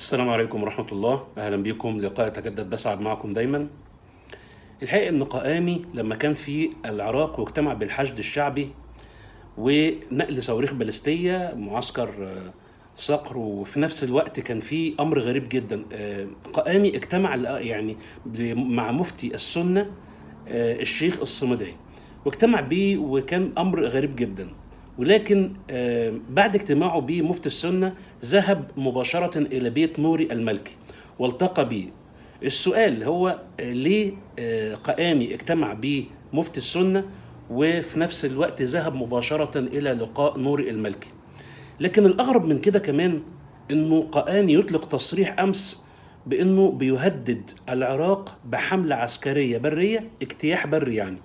السلام عليكم ورحمة الله أهلا بكم لقاء تجدد بسعد معكم دايما الحقيقة إن قائمي لما كان في العراق واجتمع بالحشد الشعبي ونقل صواريخ باليستية معسكر آه، صقر وفي نفس الوقت كان في أمر غريب جدا آه، قائمي اجتمع يعني مع مفتي السنة آه، الشيخ الصمدعي واجتمع بيه وكان أمر غريب جدا ولكن آه، بعد اجتماعه بمفتي السنة ذهب مباشرة إلى بيت موري الملكي والتقى به السؤال هو آه، ليه آه، قائمي اجتمع بمفتي السنة وفي نفس الوقت ذهب مباشرة إلى لقاء نوري الملكي لكن الأغرب من كده كمان أنه قائمي يطلق تصريح أمس بأنه بيهدد العراق بحملة عسكرية برية اجتياح بري يعني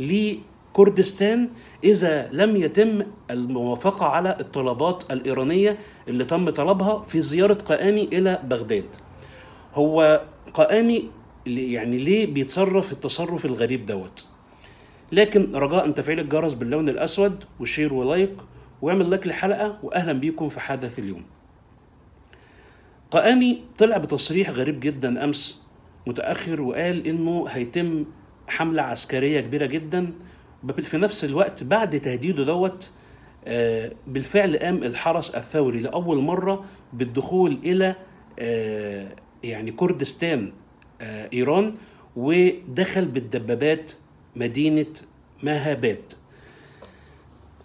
ليه كردستان إذا لم يتم الموافقة على الطلبات الإيرانية اللي تم طلبها في زيارة قائمي إلى بغداد هو قائمي يعني ليه بيتصرف التصرف الغريب دوت لكن رجاء تفعيل الجرس باللون الأسود وشير ولايك واعمل لايك للحلقة وأهلا بيكم في حدث اليوم قائمي طلع بتصريح غريب جدا أمس متأخر وقال إنه هيتم حملة عسكرية كبيرة جدا بابل في نفس الوقت بعد تهديده دوت آه، بالفعل قام الحرس الثوري لأول مرة بالدخول إلى آه، يعني كردستان آه، إيران ودخل بالدبابات مدينة مهابات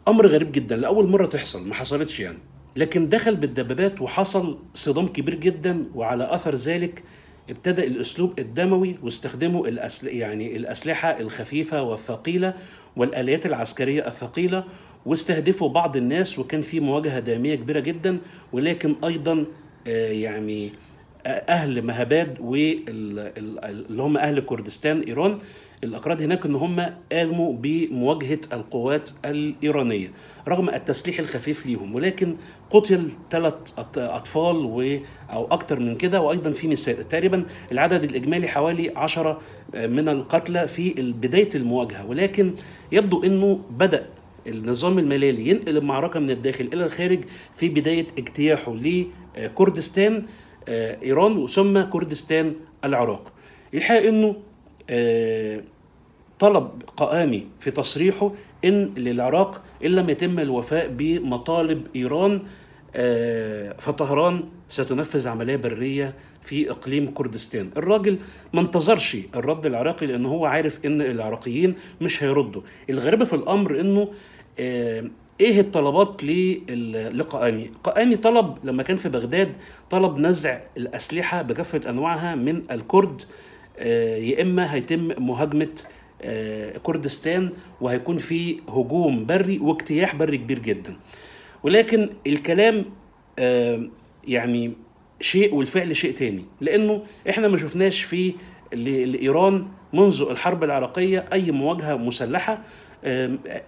أمر غريب جدا لأول مرة تحصل ما حصلتش يعني لكن دخل بالدبابات وحصل صدام كبير جدا وعلى أثر ذلك ابتدأ الأسلوب الدموي واستخدموا الأسل... يعني الأسلحة الخفيفة والثقيلة والآليات العسكرية الثقيلة واستهدفوا بعض الناس وكان في مواجهة دامية كبيرة جدا ولكن أيضا آه، يعني اهل مهاباد واللي هم اهل كردستان ايران الاكراد هناك ان هم قاموا بمواجهه القوات الايرانيه رغم التسليح الخفيف ليهم ولكن قتل ثلاث اطفال و او اكثر من كده وايضا في نساء تقريبا العدد الاجمالي حوالي 10 من القتلى في بدايه المواجهه ولكن يبدو انه بدا النظام الملالي ينقل المعركه من الداخل الى الخارج في بدايه اجتياحه لكردستان آه، ايران وثم كردستان العراق الحقيقه انه آه، طلب قائمي في تصريحه ان للعراق ان لم يتم الوفاء بمطالب ايران آه، فطهران ستنفذ عمليه بريه في اقليم كردستان الراجل ما انتظرش الرد العراقي لان هو عارف ان العراقيين مش هيردوا الغريبه في الامر انه ايه الطلبات لقائمي قائمي طلب لما كان في بغداد طلب نزع الاسلحه بكافه انواعها من الكرد آه، يا اما هيتم مهاجمه آه، كردستان وهيكون في هجوم بري واجتياح بري كبير جدا ولكن الكلام آه، يعني شيء والفعل شيء تاني لانه احنا ما شفناش في لايران منذ الحرب العراقيه اي مواجهه مسلحه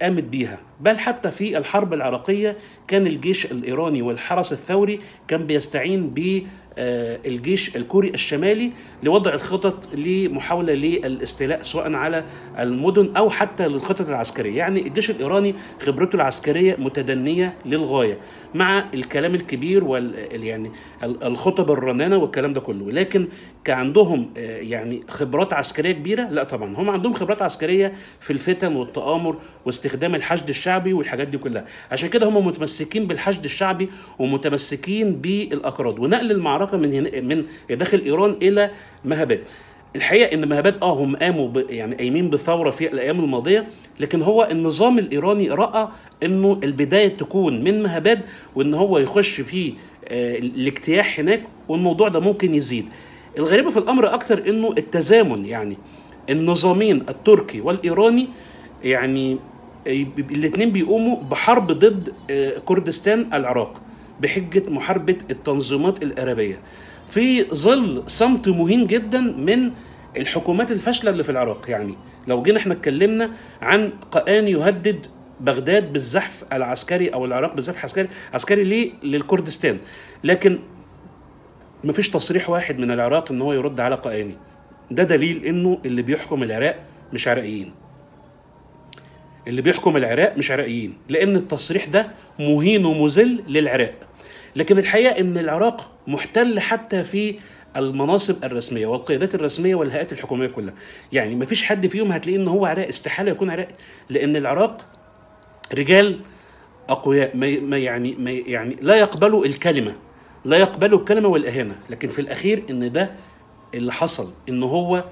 قامت بيها بل حتى في الحرب العراقية كان الجيش الإيراني والحرس الثوري كان بيستعين بالجيش آه، الكوري الشمالي لوضع الخطط لمحاولة للاستيلاء سواء على المدن أو حتى للخطط العسكرية يعني الجيش الإيراني خبرته العسكرية متدنية للغاية مع الكلام الكبير وال يعني الخطب الرنانة والكلام ده كله لكن كعندهم آه، يعني خبرات عسكرية كبيرة لا طبعا هم عندهم خبرات عسكرية في الفتن والتآمر التنمر واستخدام الحشد الشعبي والحاجات دي كلها عشان كده هم متمسكين بالحشد الشعبي ومتمسكين بالاكراد ونقل المعركه من هنا من داخل ايران الى مهابات الحقيقه ان مهابات اه هم قاموا يعني قايمين بثوره في الايام الماضيه لكن هو النظام الايراني راى انه البدايه تكون من مهابات وان هو يخش في آه، الاجتياح هناك والموضوع ده ممكن يزيد الغريبه في الامر اكتر انه التزامن يعني النظامين التركي والايراني يعني الاثنين بيقوموا بحرب ضد آه، كردستان العراق بحجة محاربة التنظيمات الإرهابية في ظل صمت مهين جدا من الحكومات الفاشلة اللي في العراق يعني لو جينا احنا اتكلمنا عن قآن يهدد بغداد بالزحف العسكري او العراق بالزحف عسكري عسكري ليه للكردستان لكن مفيش تصريح واحد من العراق ان هو يرد على قآني ده دليل انه اللي بيحكم العراق مش عراقيين اللي بيحكم العراق مش عراقيين لان التصريح ده مهين ومذل للعراق لكن الحقيقه ان العراق محتل حتى في المناصب الرسميه والقيادات الرسميه والهيئات الحكوميه كلها يعني ما فيش حد فيهم هتلاقيه ان هو عراق استحاله يكون عراق لان العراق رجال اقوياء ما يعني ما يعني لا يقبلوا الكلمه لا يقبلوا الكلمه والاهانه لكن في الاخير ان ده اللي حصل ان هو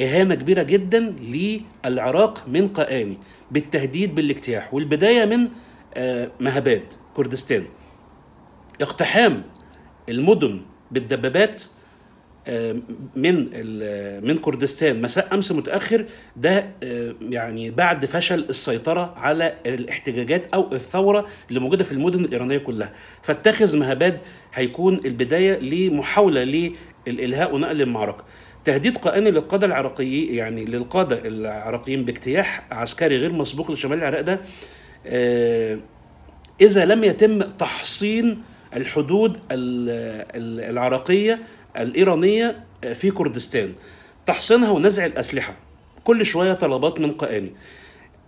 إهانة كبيرة جدا للعراق من قائمي بالتهديد بالاجتياح والبداية من آه، مهباد كردستان اقتحام المدن بالدبابات آه، من آه، من كردستان مساء امس متاخر ده يعني بعد فشل السيطره على الاحتجاجات او الثوره اللي موجوده في المدن الايرانيه كلها فاتخذ مهابات هيكون البدايه لمحاوله للالهاء ونقل المعركه تهديد قائني للقادة العراقيين يعني للقادة العراقيين باجتياح عسكري غير مسبوق لشمال العراق ده آه، إذا لم يتم تحصين الحدود العراقية الإيرانية آه، في كردستان تحصينها ونزع الأسلحة كل شوية طلبات من قائمي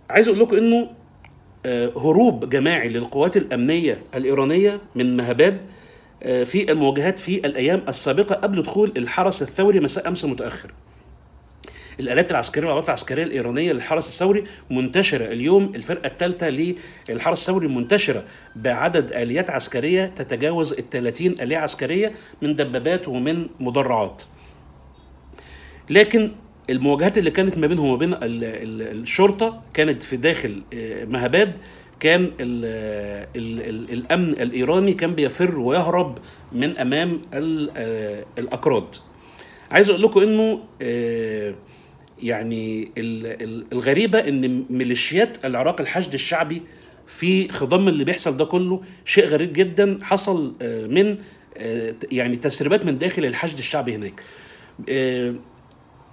عايز أقول لكم إنه آه، هروب جماعي للقوات الأمنية الإيرانية من مهباد آه، في المواجهات في الايام السابقه قبل دخول الحرس الثوري مساء امس متاخر. الالات العسكريه والعربات العسكريه الايرانيه للحرس الثوري منتشره اليوم الفرقه الثالثه للحرس الثوري منتشره بعدد اليات عسكريه تتجاوز ال 30 اليه عسكريه من دبابات ومن مدرعات. لكن المواجهات اللي كانت ما بينهم وما بين الشرطه كانت في داخل آه، مهباد كان ال ال الـ الامن الايراني كان بيفر ويهرب من امام آه، الاكراد عايز اقول لكم انه آه، يعني الغريبه ان ميليشيات العراق الحشد الشعبي في خضم اللي بيحصل ده كله شيء غريب جدا حصل آه، من يعني تسريبات من داخل الحشد الشعبي هناك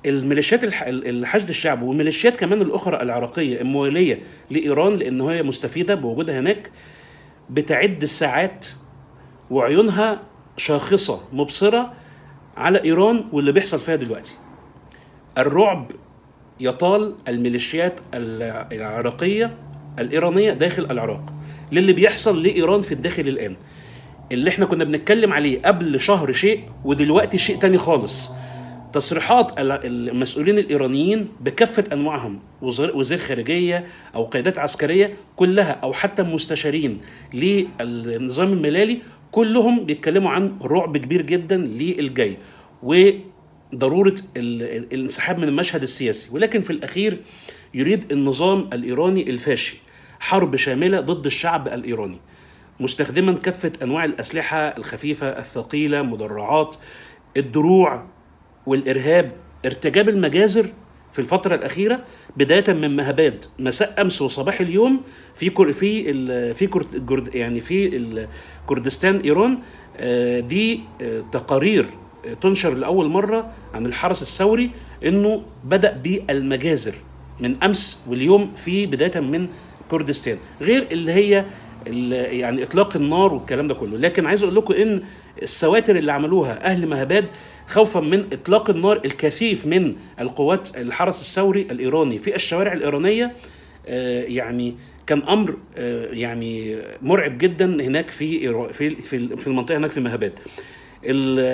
الميليشيات الحشد الشعب والميليشيات كمان الاخرى العراقيه المواليه لايران لان هي مستفيده بوجودها هناك بتعد الساعات وعيونها شاخصه مبصره على ايران واللي بيحصل فيها دلوقتي الرعب يطال الميليشيات العراقيه الايرانيه داخل العراق للي بيحصل لايران في الداخل الان اللي احنا كنا بنتكلم عليه قبل شهر شيء ودلوقتي شيء تاني خالص تصريحات المسؤولين الايرانيين بكافه انواعهم وزير خارجيه او قيادات عسكريه كلها او حتى مستشارين للنظام الملالي كلهم بيتكلموا عن رعب كبير جدا للجاي وضروره الانسحاب من المشهد السياسي ولكن في الاخير يريد النظام الايراني الفاشي حرب شامله ضد الشعب الايراني مستخدما كافه انواع الاسلحه الخفيفه الثقيله مدرعات الدروع والارهاب ارتجاب المجازر في الفترة الأخيرة بداية من مهباد مساء أمس وصباح اليوم في كور في ال في كورد يعني في كردستان إيران آه، دي آه، تقارير آه، تنشر لأول مرة عن الحرس الثوري إنه بدأ بالمجازر من أمس واليوم في بداية من كردستان غير اللي هي يعني اطلاق النار والكلام ده كله لكن عايز اقول لكم ان السواتر اللي عملوها اهل مهباد خوفا من اطلاق النار الكثيف من القوات الحرس الثوري الايراني في الشوارع الايرانيه آه، يعني كان امر آه، يعني مرعب جدا هناك في في في المنطقه هناك في مهابات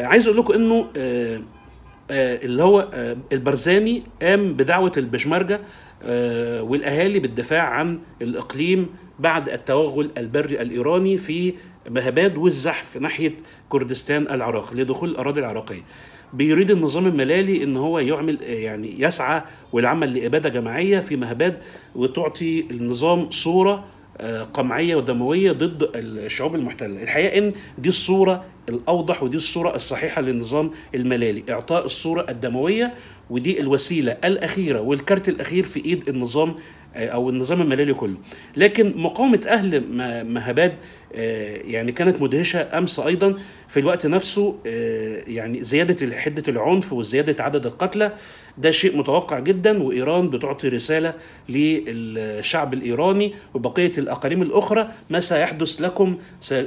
عايز اقول لكم انه آه، اللي هو البرزاني قام بدعوه البشمرجه والاهالي بالدفاع عن الاقليم بعد التوغل البري الايراني في بهباد والزحف ناحيه كردستان العراق لدخول الاراضي العراقيه بيريد النظام الملالي ان هو يعمل يعني يسعى والعمل لاباده جماعيه في مهباد وتعطي النظام صوره آه، قمعيه ودمويه ضد الشعوب المحتله الحقيقه ان دي الصوره الاوضح ودي الصوره الصحيحه للنظام الملالي اعطاء الصوره الدمويه ودي الوسيله الاخيره والكارت الاخير في ايد النظام او النظام الملالي كله لكن مقاومه اهل مهاباد آه، يعني كانت مدهشه امس ايضا في الوقت نفسه آه، يعني زياده حده العنف وزياده عدد القتلى ده شيء متوقع جدا وايران بتعطي رساله للشعب الايراني وبقيه الاقاليم الاخرى ما سيحدث لكم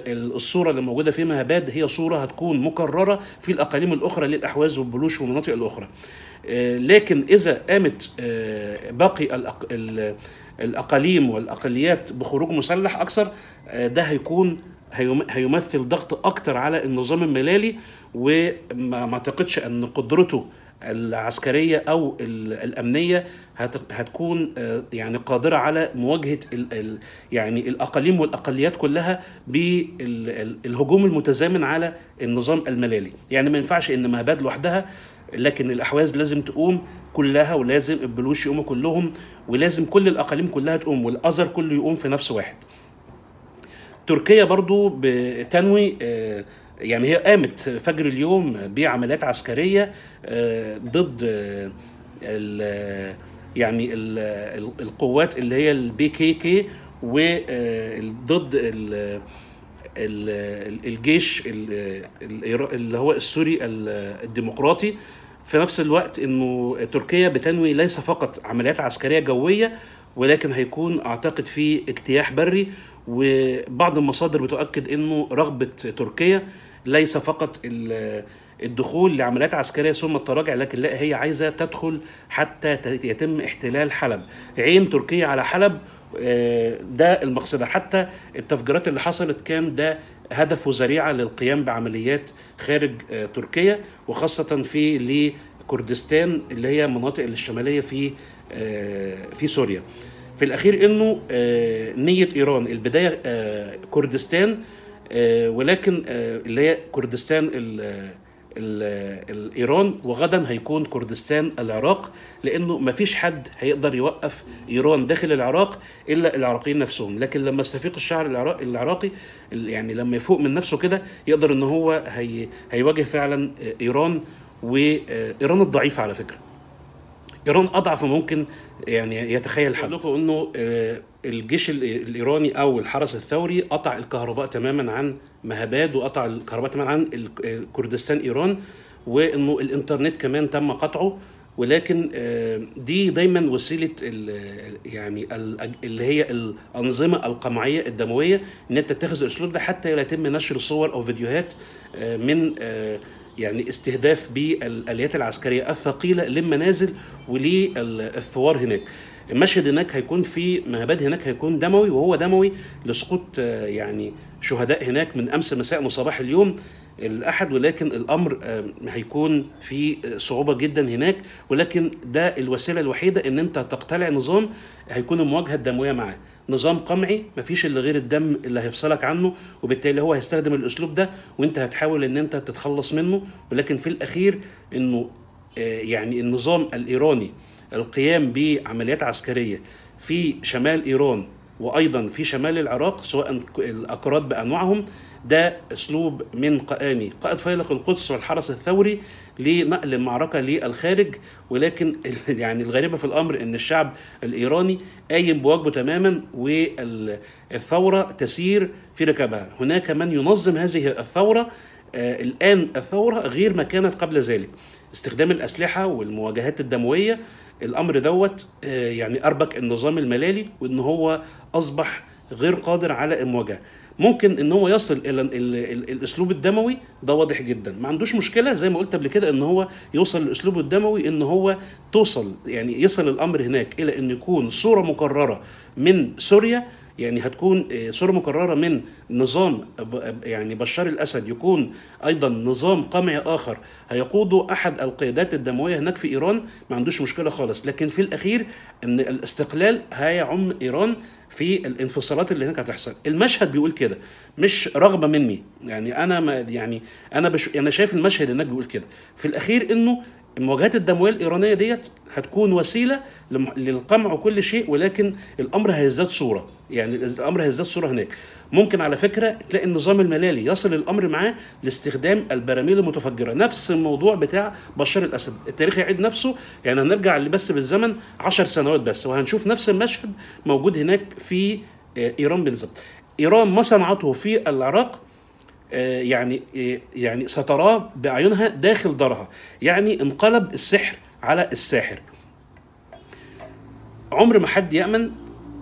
الصوره اللي موجوده في مهاباد هي صوره هتكون مكرره في الاقاليم الاخرى للاحواز والبلوش والمناطق الاخرى آه، لكن اذا قامت آه، باقي الاقاليم والاقليات بخروج مسلح اكثر آه، ده هيكون هيمثل ضغط اكتر على النظام الملالي وما اعتقدش ان قدرته العسكريه او الامنيه هتكون آه، يعني قادره على مواجهه الـ الـ يعني الاقاليم والاقليات كلها بالهجوم المتزامن على النظام الملالي يعني ما ينفعش ان مهباد لوحدها لكن الاحواز لازم تقوم كلها ولازم البلوش يقوموا كلهم ولازم كل الاقاليم كلها تقوم والازر كله يقوم في نفس واحد تركيا برضو بتنوي آه، يعني هي قامت فجر اليوم بعمليات عسكريه آه، ضد آه، ال يعني القوات اللي هي البي كي كي وضد الجيش اللي هو السوري الديمقراطي في نفس الوقت انه تركيا بتنوي ليس فقط عمليات عسكريه جويه ولكن هيكون اعتقد في اجتياح بري وبعض المصادر بتؤكد انه رغبه تركيا ليس فقط الدخول لعمليات عسكريه ثم التراجع لكن لا هي عايزه تدخل حتى يتم احتلال حلب عين تركيا على حلب آه، ده المقصده حتى التفجيرات اللي حصلت كان ده هدف وذريعه للقيام بعمليات خارج آه، تركيا وخاصه في لكردستان اللي هي المناطق الشماليه في آه، في سوريا في الاخير انه آه، نيه ايران البدايه آه، كردستان ولكن اللي هي كردستان ايران وغدا هيكون كردستان العراق لانه ما فيش حد هيقدر يوقف ايران داخل العراق الا العراقيين نفسهم لكن لما استفيق الشعر العراقي يعني لما يفوق من نفسه كده يقدر ان هو هي هيواجه فعلا ايران وايران الضعيفه على فكره ايران اضعف ممكن يعني يتخيل حد لكم انه آه، الجيش الايراني او الحرس الثوري قطع الكهرباء تماما عن مهاباد وقطع الكهرباء تماما عن كردستان ايران وانه الانترنت كمان تم قطعه ولكن آه، دي دايما وسيله يعني اللي هي الانظمه القمعيه الدمويه انها تتخذ الاسلوب ده حتى لا يتم نشر صور او فيديوهات آه، من يعني استهداف بالاليات العسكريه الثقيله للمنازل وللثوار هناك المشهد هناك هيكون في مهاباد هناك هيكون دموي وهو دموي لسقوط آه، يعني شهداء هناك من امس مساء وصباح اليوم الاحد ولكن الامر آه، هيكون في آه، صعوبه جدا هناك ولكن ده الوسيله الوحيده ان انت تقتلع نظام هيكون المواجهه الدمويه معاه نظام قمعي مفيش اللي غير الدم اللي هيفصلك عنه وبالتالي هو هيستخدم الاسلوب ده وانت هتحاول ان انت تتخلص منه ولكن في الاخير انه آه، يعني النظام الايراني القيام بعمليات عسكريه في شمال ايران وايضا في شمال العراق سواء الاكراد بانواعهم ده اسلوب من قآني قائد فيلق القدس والحرس الثوري لنقل المعركه للخارج ولكن يعني الغريبه في الامر ان الشعب الايراني قايم بواجبه تماما والثوره تسير في ركبها هناك من ينظم هذه الثوره آه، الآن الثورة غير ما كانت قبل ذلك استخدام الأسلحة والمواجهات الدموية الأمر دوت آه، يعني أربك النظام الملالي وإن هو أصبح غير قادر على المواجهة ممكن ان هو يصل الى الاسلوب الدموي ده واضح جدا ما عندوش مشكله زي ما قلت قبل كده ان هو يوصل لاسلوبه الدموي ان هو توصل يعني يصل الامر هناك الى ان يكون صوره مكرره من سوريا يعني هتكون آه، صورة مكررة من نظام يعني بشار الأسد يكون أيضا نظام قمعي آخر هيقوده أحد القيادات الدموية هناك في إيران ما عندوش مشكلة خالص لكن في الأخير أن الاستقلال هيعم إيران في الانفصالات اللي هناك هتحصل المشهد بيقول كده مش رغبه مني يعني انا ما يعني انا بش... انا شايف المشهد هناك بيقول كده في الاخير انه المواجهات الدمويه الايرانيه ديت هتكون وسيله للقمع وكل شيء ولكن الامر هيزداد صوره يعني الامر هيزداد صوره هناك ممكن على فكره تلاقي النظام الملالي يصل الامر معاه لاستخدام البراميل المتفجره نفس الموضوع بتاع بشار الاسد التاريخ يعيد نفسه يعني هنرجع بس بالزمن 10 سنوات بس وهنشوف نفس المشهد موجود هناك في آه، ايران بالظبط ايران ما صنعته في العراق آه، يعني آه، يعني ستراه باعينها داخل دارها يعني انقلب السحر على الساحر عمر ما حد يامن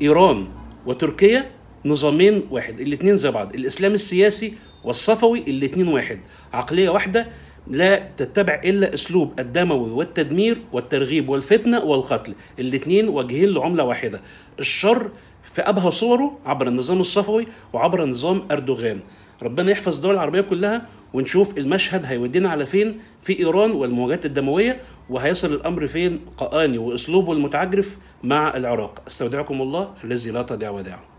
ايران وتركيا نظامين واحد الاثنين زي بعض الاسلام السياسي والصفوي الاثنين واحد عقليه واحده لا تتبع الا اسلوب الدموي والتدمير والترغيب والفتنه والقتل الاثنين وجهين لعمله واحده الشر في ابهى صوره عبر النظام الصفوي وعبر نظام اردوغان ربنا يحفظ الدول العربيه كلها ونشوف المشهد هيودينا على فين في ايران والمواجهات الدمويه وهيصل الامر فين قاني واسلوبه المتعجرف مع العراق استودعكم الله الذي لا تضيع وداعه